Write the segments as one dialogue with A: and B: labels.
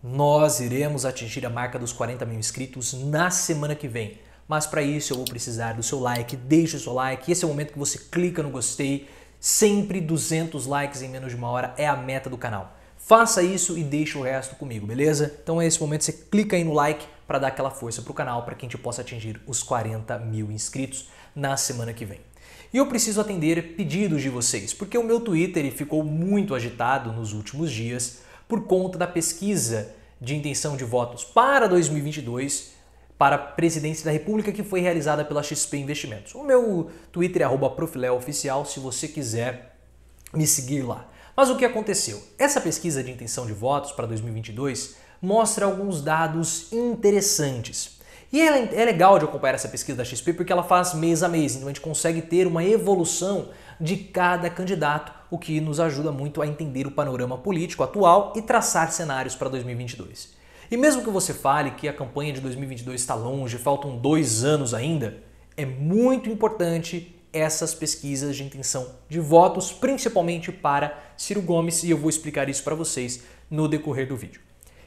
A: Nós iremos atingir a marca dos 40 mil inscritos na semana que vem. Mas para isso eu vou precisar do seu like. Deixe o seu like. Esse é o momento que você clica no gostei. Sempre 200 likes em menos de uma hora é a meta do canal. Faça isso e deixe o resto comigo, beleza? Então é esse momento você clica aí no like para dar aquela força para o canal para que a gente possa atingir os 40 mil inscritos na semana que vem. E eu preciso atender pedidos de vocês, porque o meu Twitter ficou muito agitado nos últimos dias por conta da pesquisa de intenção de votos para 2022 para a presidência da República que foi realizada pela XP Investimentos. O meu Twitter é profileoficial se você quiser me seguir lá. Mas o que aconteceu? Essa pesquisa de intenção de votos para 2022 mostra alguns dados interessantes. E é, é legal de acompanhar essa pesquisa da XP porque ela faz mês a mês, então a gente consegue ter uma evolução de cada candidato o que nos ajuda muito a entender o panorama político atual e traçar cenários para 2022. E mesmo que você fale que a campanha de 2022 está longe, faltam dois anos ainda, é muito importante essas pesquisas de intenção de votos, principalmente para Ciro Gomes, e eu vou explicar isso para vocês no decorrer do vídeo.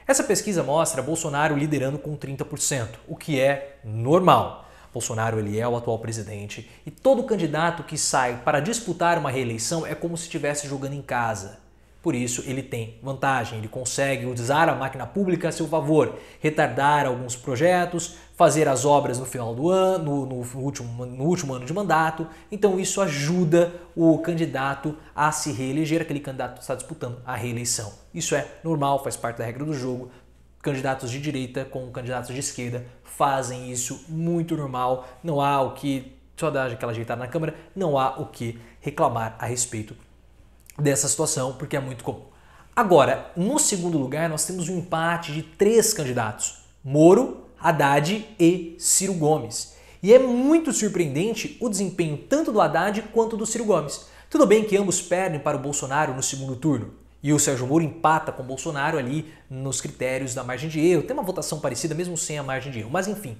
A: Essa pesquisa mostra Bolsonaro liderando com 30%, o que é normal. Bolsonaro ele é o atual presidente e todo candidato que sai para disputar uma reeleição é como se estivesse jogando em casa. Por isso, ele tem vantagem, ele consegue usar a máquina pública a seu favor, retardar alguns projetos, fazer as obras no final do ano, no, no, último, no último ano de mandato. Então, isso ajuda o candidato a se reeleger, aquele candidato que está disputando a reeleição. Isso é normal, faz parte da regra do jogo, candidatos de direita com candidatos de esquerda fazem isso muito normal. Não há o que só dar aquela ajeitada na câmera, não há o que reclamar a respeito dessa situação, porque é muito comum. Agora, no segundo lugar, nós temos um empate de três candidatos: Moro, Haddad e Ciro Gomes. E é muito surpreendente o desempenho tanto do Haddad quanto do Ciro Gomes. Tudo bem que ambos perdem para o Bolsonaro no segundo turno, e o Sérgio Moro empata com Bolsonaro ali nos critérios da margem de erro. Tem uma votação parecida mesmo sem a margem de erro, mas enfim.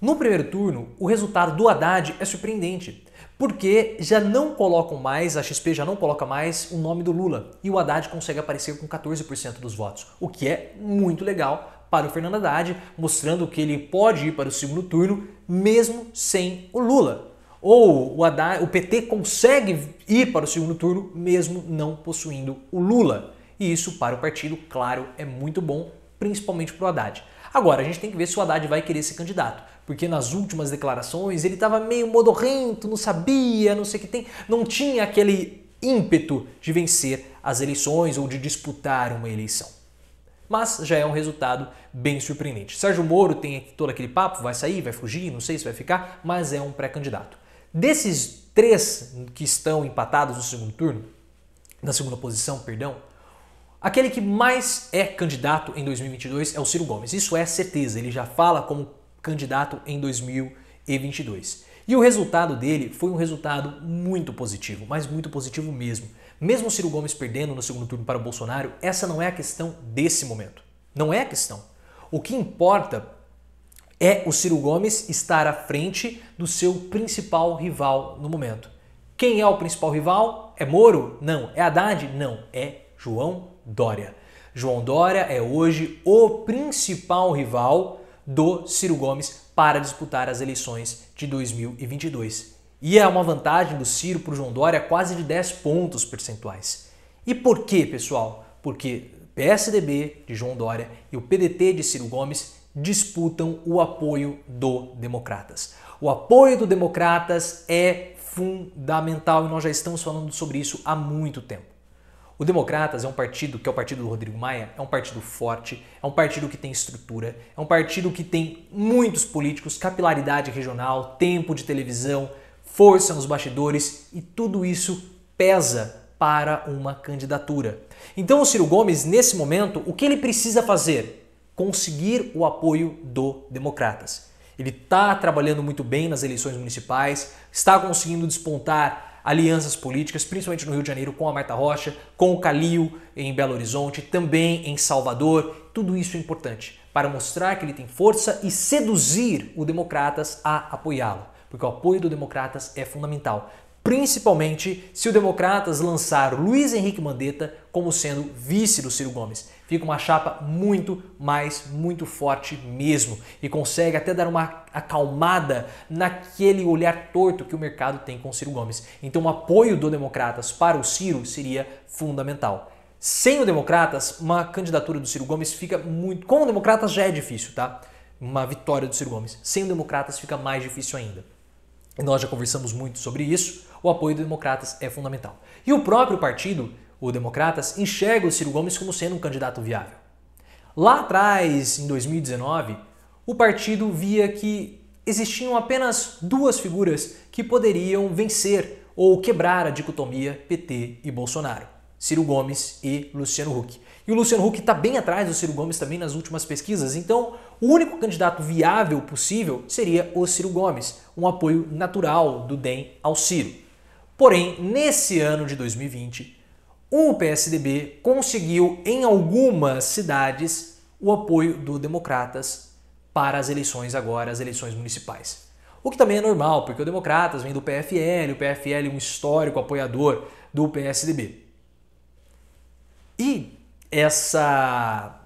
A: No primeiro turno, o resultado do Haddad é surpreendente, porque já não colocam mais, a XP já não coloca mais o nome do Lula, e o Haddad consegue aparecer com 14% dos votos, o que é muito legal para o Fernando Haddad, mostrando que ele pode ir para o segundo turno mesmo sem o Lula. Ou o, Haddad, o PT consegue ir para o segundo turno mesmo não possuindo o Lula. E isso para o partido, claro, é muito bom, principalmente para o Haddad. Agora, a gente tem que ver se o Haddad vai querer esse candidato, porque nas últimas declarações ele estava meio modorrento, não sabia, não sei o que tem, não tinha aquele ímpeto de vencer as eleições ou de disputar uma eleição. Mas já é um resultado bem surpreendente. Sérgio Moro tem todo aquele papo, vai sair, vai fugir, não sei se vai ficar, mas é um pré-candidato. Desses três que estão empatados no segundo turno, na segunda posição, perdão, aquele que mais é candidato em 2022 é o Ciro Gomes. Isso é certeza, ele já fala como candidato em 2022. E o resultado dele foi um resultado muito positivo, mas muito positivo mesmo. Mesmo Ciro Gomes perdendo no segundo turno para o Bolsonaro, essa não é a questão desse momento. Não é a questão. O que importa é o Ciro Gomes estar à frente do seu principal rival no momento. Quem é o principal rival? É Moro? Não. É Haddad? Não. É João Dória. João Dória é hoje o principal rival do Ciro Gomes para disputar as eleições de 2022. E é uma vantagem do Ciro para o João Dória quase de 10 pontos percentuais. E por quê, pessoal? Porque PSDB de João Dória e o PDT de Ciro Gomes disputam o apoio do Democratas. O apoio do Democratas é fundamental e nós já estamos falando sobre isso há muito tempo. O Democratas é um partido que é o partido do Rodrigo Maia, é um partido forte, é um partido que tem estrutura, é um partido que tem muitos políticos, capilaridade regional, tempo de televisão, força nos bastidores e tudo isso pesa para uma candidatura. Então o Ciro Gomes, nesse momento, o que ele precisa fazer? conseguir o apoio do Democratas. Ele está trabalhando muito bem nas eleições municipais, está conseguindo despontar alianças políticas, principalmente no Rio de Janeiro, com a Marta Rocha, com o Calil em Belo Horizonte, também em Salvador. Tudo isso é importante para mostrar que ele tem força e seduzir o Democratas a apoiá-lo, porque o apoio do Democratas é fundamental, principalmente se o Democratas lançar Luiz Henrique Mandetta como sendo vice do Ciro Gomes fica uma chapa muito mais, muito forte mesmo e consegue até dar uma acalmada naquele olhar torto que o mercado tem com Ciro Gomes. Então, o apoio do Democratas para o Ciro seria fundamental. Sem o Democratas, uma candidatura do Ciro Gomes fica muito. Com o Democratas já é difícil, tá? Uma vitória do Ciro Gomes. Sem o Democratas fica mais difícil ainda. Nós já conversamos muito sobre isso. O apoio do Democratas é fundamental. E o próprio partido o Democratas, enxerga o Ciro Gomes como sendo um candidato viável. Lá atrás, em 2019, o partido via que existiam apenas duas figuras que poderiam vencer ou quebrar a dicotomia PT e Bolsonaro: Ciro Gomes e Luciano Huck. E o Luciano Huck está bem atrás do Ciro Gomes também nas últimas pesquisas, então o único candidato viável possível seria o Ciro Gomes, um apoio natural do DEM ao Ciro. Porém, nesse ano de 2020, o PSDB conseguiu, em algumas cidades, o apoio do Democratas para as eleições agora, as eleições municipais. O que também é normal, porque o Democratas vem do PFL, o PFL é um histórico apoiador do PSDB. E essa,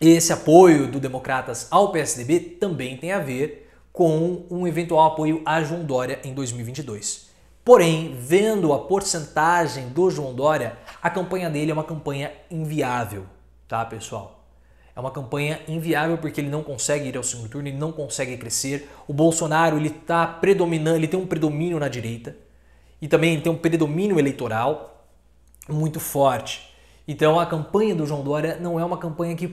A: esse apoio do Democratas ao PSDB também tem a ver com um eventual apoio à João Dória em 2022. Porém, vendo a porcentagem do João Dória, a campanha dele é uma campanha inviável, tá, pessoal? É uma campanha inviável porque ele não consegue ir ao segundo turno, ele não consegue crescer. O Bolsonaro, ele tá predominando, ele tem um predomínio na direita e também tem um predomínio eleitoral muito forte. Então a campanha do João Dória não é uma campanha que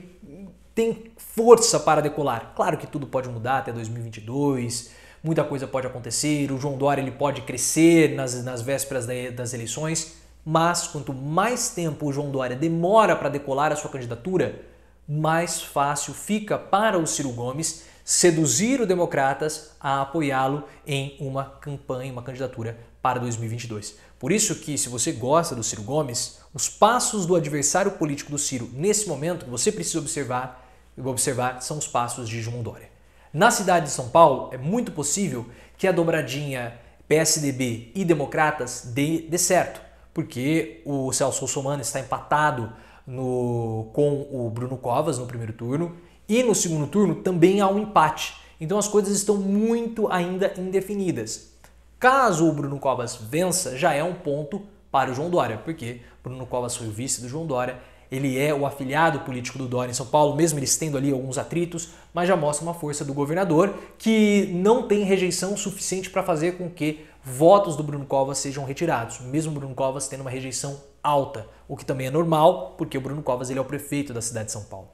A: tem força para decolar. Claro que tudo pode mudar até 2022, muita coisa pode acontecer, o João Dória ele pode crescer nas, nas vésperas das eleições, mas quanto mais tempo o João Dória demora para decolar a sua candidatura, mais fácil fica para o Ciro Gomes seduzir o Democratas a apoiá-lo em uma campanha, uma candidatura para 2022. Por isso que, se você gosta do Ciro Gomes, os passos do adversário político do Ciro nesse momento que você precisa observar, observar são os passos de João Dória. Na cidade de São Paulo, é muito possível que a dobradinha PSDB e Democratas dê, dê certo, porque o Celso Russomano está empatado no, com o Bruno Covas no primeiro turno e no segundo turno também há um empate. Então as coisas estão muito ainda indefinidas. Caso o Bruno Covas vença, já é um ponto para o João Dória, porque Bruno Covas foi o vice do João Dória ele é o afiliado político do Dória em São Paulo, mesmo eles tendo ali alguns atritos, mas já mostra uma força do governador que não tem rejeição suficiente para fazer com que votos do Bruno Covas sejam retirados, mesmo Bruno Covas tendo uma rejeição alta, o que também é normal, porque o Bruno Covas ele é o prefeito da cidade de São Paulo.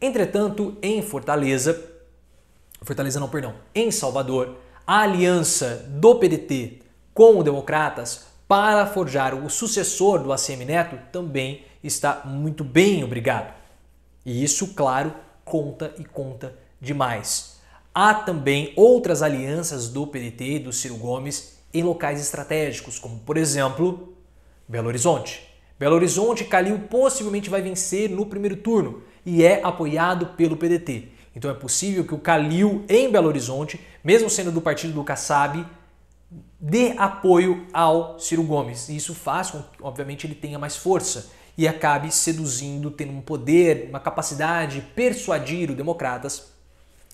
A: Entretanto, em Fortaleza, Fortaleza não, perdão, em Salvador, a aliança do PDT com o Democratas para forjar o sucessor do ACM Neto também está muito bem, obrigado. E isso, claro, conta e conta demais. Há também outras alianças do PDT e do Ciro Gomes em locais estratégicos, como por exemplo Belo Horizonte. Belo Horizonte, Calil possivelmente vai vencer no primeiro turno e é apoiado pelo PDT. Então é possível que o Calil em Belo Horizonte, mesmo sendo do partido do Kassab, dê apoio ao Ciro Gomes. E isso faz com que, obviamente, ele tenha mais força e acabe seduzindo, tendo um poder, uma capacidade de persuadir os democratas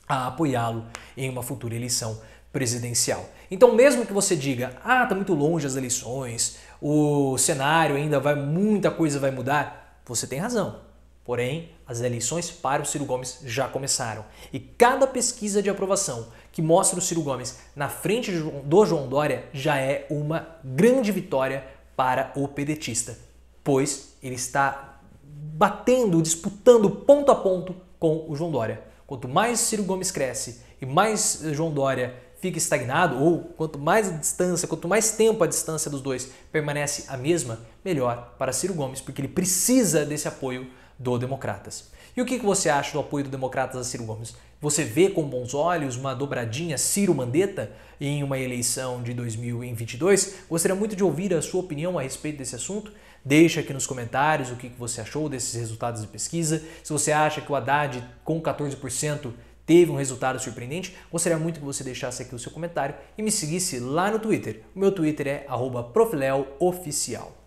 A: a apoiá-lo em uma futura eleição presidencial. Então, mesmo que você diga, ah, tá muito longe as eleições, o cenário ainda vai, muita coisa vai mudar, você tem razão. Porém, as eleições para o Ciro Gomes já começaram. E cada pesquisa de aprovação que mostra o Ciro Gomes na frente do João Dória já é uma grande vitória para o pedetista, pois ele está batendo, disputando ponto a ponto com o João Dória. Quanto mais Ciro Gomes cresce e mais eh, João Dória fica estagnado, ou quanto mais a distância, quanto mais tempo a distância dos dois permanece a mesma, melhor para Ciro Gomes, porque ele precisa desse apoio do Democratas. E o que você acha do apoio do Democratas a Ciro Gomes? Você vê com bons olhos uma dobradinha Ciro Mandetta em uma eleição de 2022? Gostaria muito de ouvir a sua opinião a respeito desse assunto. Deixa aqui nos comentários o que você achou desses resultados de pesquisa. Se você acha que o Haddad com 14% teve um resultado surpreendente, gostaria muito que você deixasse aqui o seu comentário e me seguisse lá no Twitter. O meu Twitter é @profileooficial.